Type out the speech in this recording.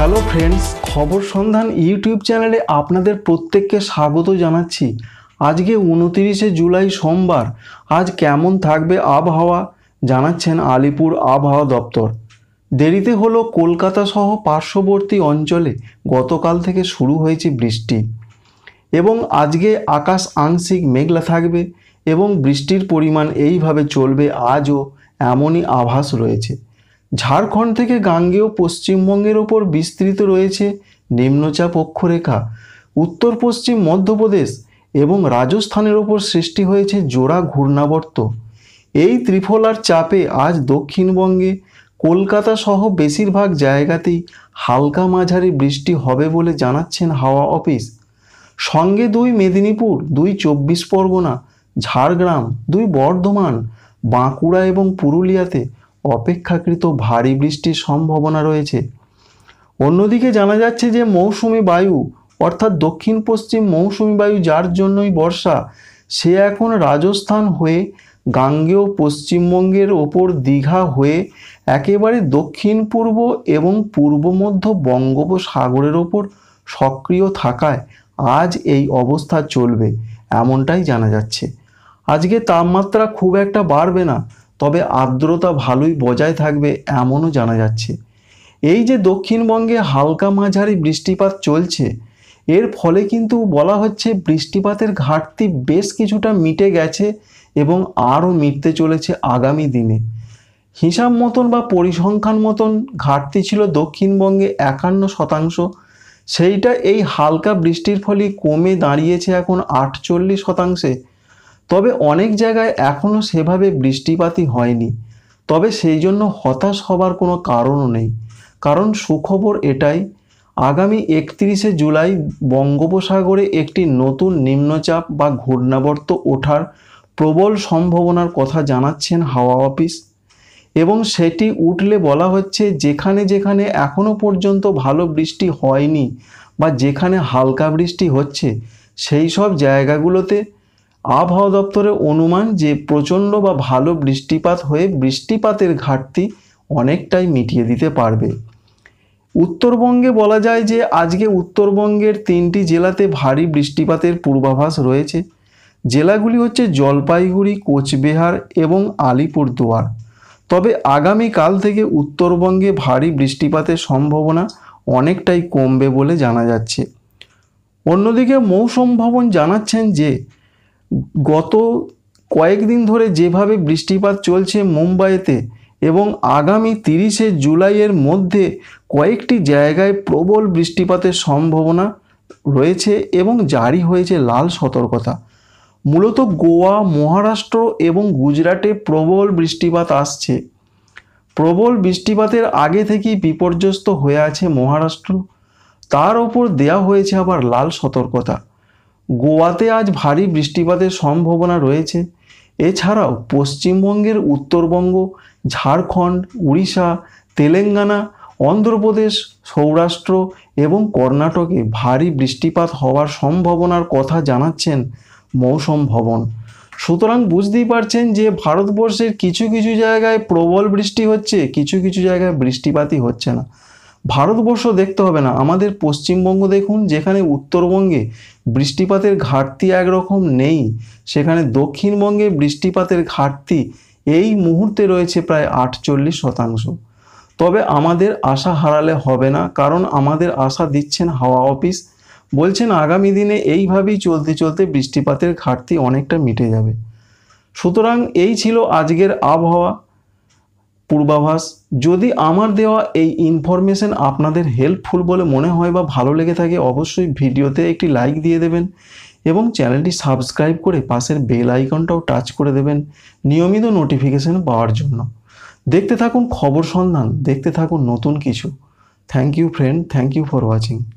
hello friends খবর সন্ধান YouTube চ্যানেলে আপনাদের প্রত্যেককে স্বাগত জানাচ্ছি আজকে উনতিরিশে জুলাই সোমবার আজ কেমন থাকবে আবহাওয়া জানাচ্ছেন আলিপুর আবহাওয়া দপ্তর দেরিতে হলো কলকাতা সহ পার্শ্ববর্তী অঞ্চলে গতকাল থেকে শুরু হয়েছে বৃষ্টি এবং আজকে আকাশ আংশিক মেঘলা থাকবে এবং বৃষ্টির পরিমাণ এইভাবে চলবে আজও এমনই আভাস রয়েছে ঝাড়খণ্ড থেকে গাঙ্গেয় পশ্চিমবঙ্গের ওপর বিস্তৃত রয়েছে নিম্নচাপ অক্ষরেখা উত্তর পশ্চিম মধ্যপ্রদেশ এবং রাজস্থানের ওপর সৃষ্টি হয়েছে জোড়া ঘূর্ণাবর্ত এই ত্রিফলার চাপে আজ দক্ষিণবঙ্গে কলকাতা সহ বেশিরভাগ জায়গাতেই হালকা মাঝারি বৃষ্টি হবে বলে জানাচ্ছেন হাওয়া অফিস সঙ্গে দুই মেদিনীপুর দুই চব্বিশ পরগনা ঝাড়গ্রাম দুই বর্ধমান বাঁকুড়া এবং পুরুলিয়াতে অপেক্ষাকৃত ভারী বৃষ্টির সম্ভাবনা রয়েছে অন্যদিকে জানা যাচ্ছে যে মৌসুমি বায়ু অর্থাৎ দক্ষিণ পশ্চিম মৌসুমি বায়ু যার জন্যই বর্ষা সে এখন রাজস্থান হয়ে গাঙ্গেয় পশ্চিমবঙ্গের ওপর দীঘা হয়ে একেবারে দক্ষিণ পূর্ব এবং পূর্ব মধ্য বঙ্গোপসাগরের ওপর সক্রিয় থাকায় আজ এই অবস্থা চলবে এমনটাই জানা যাচ্ছে আজকে তাপমাত্রা খুব একটা বাড়বে না তবে আর্দ্রতা ভালোই বজায় থাকবে এমনও জানা যাচ্ছে এই যে দক্ষিণবঙ্গে হালকা মাঝারি বৃষ্টিপাত চলছে এর ফলে কিন্তু বলা হচ্ছে বৃষ্টিপাতের ঘাটতি বেশ কিছুটা মিটে গেছে এবং আরও মিটতে চলেছে আগামী দিনে হিসাব মতন বা পরিসংখ্যান মতন ঘাটতি ছিল দক্ষিণবঙ্গে একান্ন শতাংশ সেইটা এই হালকা বৃষ্টির ফলে কমে দাঁড়িয়েছে এখন আটচল্লিশ শতাংশে তবে অনেক জায়গায় এখনও সেভাবে বৃষ্টিপাতই হয়নি তবে সেই জন্য হতাশ হবার কোনো কারণও নেই কারণ সুখবর এটাই আগামী একত্রিশে জুলাই বঙ্গোপসাগরে একটি নতুন নিম্নচাপ বা ঘূর্ণাবর্ত ওঠার প্রবল সম্ভাবনার কথা জানাচ্ছেন হাওয়া অফিস এবং সেটি উঠলে বলা হচ্ছে যেখানে যেখানে এখনও পর্যন্ত ভালো বৃষ্টি হয়নি বা যেখানে হালকা বৃষ্টি হচ্ছে সেই সব জায়গাগুলোতে আবহাওয়া দপ্তরের অনুমান যে প্রচণ্ড বা ভালো বৃষ্টিপাত হয়ে বৃষ্টিপাতের ঘাটতি অনেকটাই মিটিয়ে দিতে পারবে উত্তরবঙ্গে বলা যায় যে আজকে উত্তরবঙ্গের তিনটি জেলাতে ভারী বৃষ্টিপাতের পূর্বাভাস রয়েছে জেলাগুলি হচ্ছে জলপাইগুড়ি কোচবিহার এবং আলিপুরদুয়ার তবে আগামীকাল থেকে উত্তরবঙ্গে ভারী বৃষ্টিপাতের সম্ভাবনা অনেকটাই কমবে বলে জানা যাচ্ছে অন্যদিকে মৌসম ভবন জানাচ্ছেন যে গত কয়েকদিন ধরে যেভাবে বৃষ্টিপাত চলছে মুম্বাইতে এবং আগামী তিরিশে জুলাইয়ের মধ্যে কয়েকটি জায়গায় প্রবল বৃষ্টিপাতের সম্ভাবনা রয়েছে এবং জারি হয়েছে লাল সতর্কতা মূলত গোয়া মহারাষ্ট্র এবং গুজরাটে প্রবল বৃষ্টিপাত আসছে প্রবল বৃষ্টিপাতের আগে থেকেই বিপর্যস্ত হয়ে আছে মহারাষ্ট্র তার ওপর দেয়া হয়েছে আবার লাল সতর্কতা গোয়াতে আজ ভারী বৃষ্টিপাতের সম্ভাবনা রয়েছে এছাড়াও পশ্চিমবঙ্গের উত্তরবঙ্গ ঝাড়খণ্ড উড়িষ্যা তেলেঙ্গানা অন্ধ্রপ্রদেশ সৌরাষ্ট্র এবং কর্ণাটকে ভারী বৃষ্টিপাত হওয়ার সম্ভাবনার কথা জানাচ্ছেন মৌসম ভবন সুতরাং বুঝতেই পারছেন যে ভারতবর্ষের কিছু কিছু জায়গায় প্রবল বৃষ্টি হচ্ছে কিছু কিছু জায়গায় বৃষ্টিপাতই হচ্ছে না ভারতবর্ষ দেখতে হবে না আমাদের পশ্চিমবঙ্গ দেখুন যেখানে উত্তরবঙ্গে বৃষ্টিপাতের ঘাটতি একরকম নেই সেখানে দক্ষিণবঙ্গে বৃষ্টিপাতের ঘাটতি এই মুহূর্তে রয়েছে প্রায় আটচল্লিশ শতাংশ তবে আমাদের আশা হারালে হবে না কারণ আমাদের আশা দিচ্ছেন হাওয়া অফিস বলছেন আগামী দিনে এইভাবেই চলতে চলতে বৃষ্টিপাতের ঘাটতি অনেকটা মিটে যাবে সুতরাং এই ছিল আজকের আবহাওয়া পূর্বাভাস যদি আমার দেওয়া এই ইনফরমেশন আপনাদের হেল্পফুল বলে মনে হয় বা ভালো লেগে থাকে অবশ্যই ভিডিওতে একটি লাইক দিয়ে দেবেন এবং চ্যানেলটি সাবস্ক্রাইব করে পাশের বেল আইকনটাও টাচ করে দেবেন নিয়মিত নোটিফিকেশান পাওয়ার জন্য দেখতে থাকুন খবর সন্ধান দেখতে থাকুন নতুন কিছু thank you friend thank you for watching